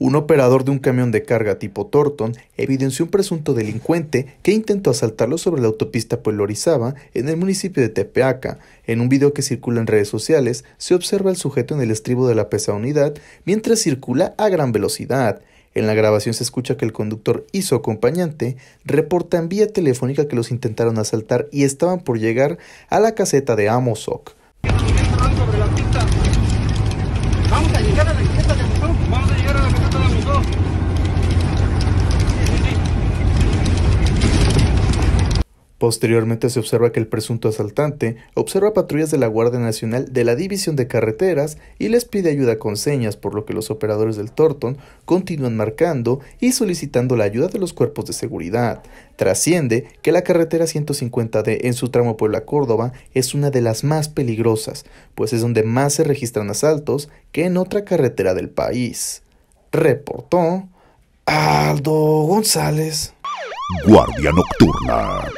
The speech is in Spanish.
Un operador de un camión de carga tipo Thornton evidenció un presunto delincuente que intentó asaltarlo sobre la autopista Pueblo Orizaba en el municipio de Tepeaca. En un video que circula en redes sociales, se observa al sujeto en el estribo de la pesa unidad mientras circula a gran velocidad. En la grabación se escucha que el conductor y su acompañante reportan vía telefónica que los intentaron asaltar y estaban por llegar a la caseta de Amosoc. Posteriormente se observa que el presunto asaltante observa patrullas de la Guardia Nacional de la División de Carreteras y les pide ayuda con señas, por lo que los operadores del Torton continúan marcando y solicitando la ayuda de los cuerpos de seguridad. Trasciende que la carretera 150D en su tramo Puebla-Córdoba es una de las más peligrosas, pues es donde más se registran asaltos que en otra carretera del país. Reportó Aldo González. Guardia Nocturna.